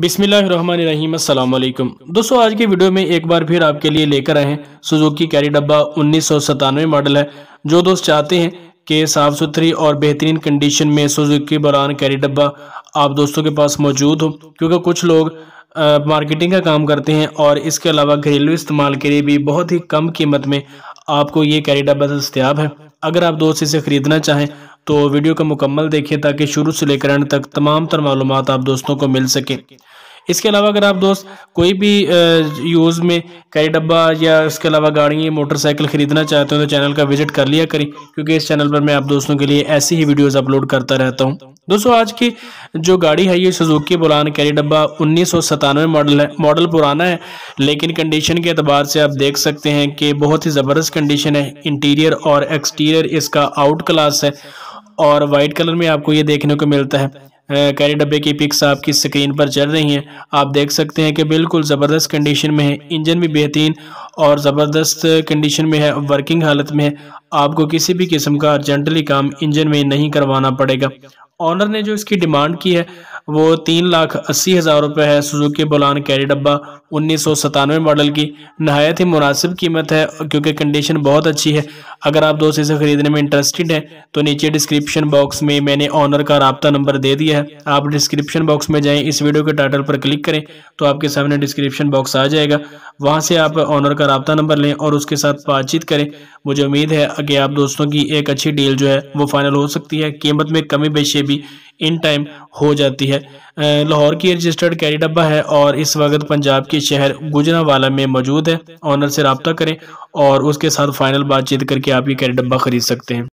बिसमीम अल्लाम दोस्तों आज की वीडियो में एक बार फिर आपके लिए लेकर आए हैं सुजुकी कैरी डब्बा उन्नीस मॉडल है जो दोस्त चाहते हैं कि साफ़ सुथरी और बेहतरीन कंडीशन में सुजुकी बरान कैरी डब्बा आप दोस्तों के पास मौजूद हो क्योंकि कुछ लोग आ, मार्केटिंग का काम करते हैं और इसके अलावा घरेलू इस्तेमाल के लिए भी बहुत ही कम कीमत में आपको ये कैरी डब्बा दस्तियाब है अगर आप दोस्त इसे ख़रीदना चाहें तो वीडियो को मुकम्मल देखिए ताकि शुरू से लेकर एंड तक तमाम तर मालूम आप दोस्तों को मिल सके इसके अलावा अगर आप दोस्त कोई भी यूज़ में कैरी डब्बा या इसके अलावा गाड़ी मोटरसाइकिल ख़रीदना चाहते हो तो चैनल का विजिट कर लिया करें क्योंकि इस चैनल पर मैं आप दोस्तों के लिए ऐसी ही वीडियोस अपलोड करता रहता हूं दोस्तों आज की जो गाड़ी है ये सुजुकी बुलान कैरी डब्बा उन्नीस मॉडल है मॉडल पुराना है लेकिन कंडीशन के अतबार से आप देख सकते हैं कि बहुत ही ज़बरदस्त कंडीशन है इंटीरियर और एक्सटीरियर इसका आउट क्लास है और वाइट कलर में आपको ये देखने को मिलता है कैरी डब्बे की पिक्स आपकी स्क्रीन पर चल रही हैं आप देख सकते हैं कि बिल्कुल ज़बरदस्त कंडीशन में है इंजन भी बेहतरीन और ज़बरदस्त कंडीशन में है वर्किंग हालत में है आपको किसी भी किस्म का अर्जेंटली काम इंजन में नहीं करवाना पड़ेगा ऑनर ने जो इसकी डिमांड की है वो तीन लाख अस्सी हज़ार रुपये है सुजुकी बुलान कैरी डब्बा उन्नीस सौ सतानवे मॉडल की नहायत ही मुनासिब कीमत है क्योंकि कंडीशन बहुत अच्छी है अगर आप दोस्त इसे खरीदने में इंटरेस्टेड हैं तो नीचे डिस्क्रिप्शन बॉक्स में मैंने ऑनर का रबता नंबर दे दिया है आप डिस्क्रिप्शन बॉक्स में जाएं इस वीडियो के टाइटल पर क्लिक करें तो आपके सामने डिस्क्रिप्शन बॉक्स आ जाएगा वहाँ से आप ऑनर का रबता नंबर लें और उसके साथ बातचीत करें मुझे उम्मीद है कि आप दोस्तों की एक अच्छी डील जो है वो फाइनल हो सकती है कीमत में कमी बेशे भी इन टाइम हो जाती है लाहौर की रजिस्टर्ड कैरी डब्बा है और इस वक्त पंजाब के शहर गुजरावाला में मौजूद है ऑनर से रबता करें और उसके साथ फ़ाइनल बातचीत करके आप ये कैरी डब्बा ख़रीद सकते हैं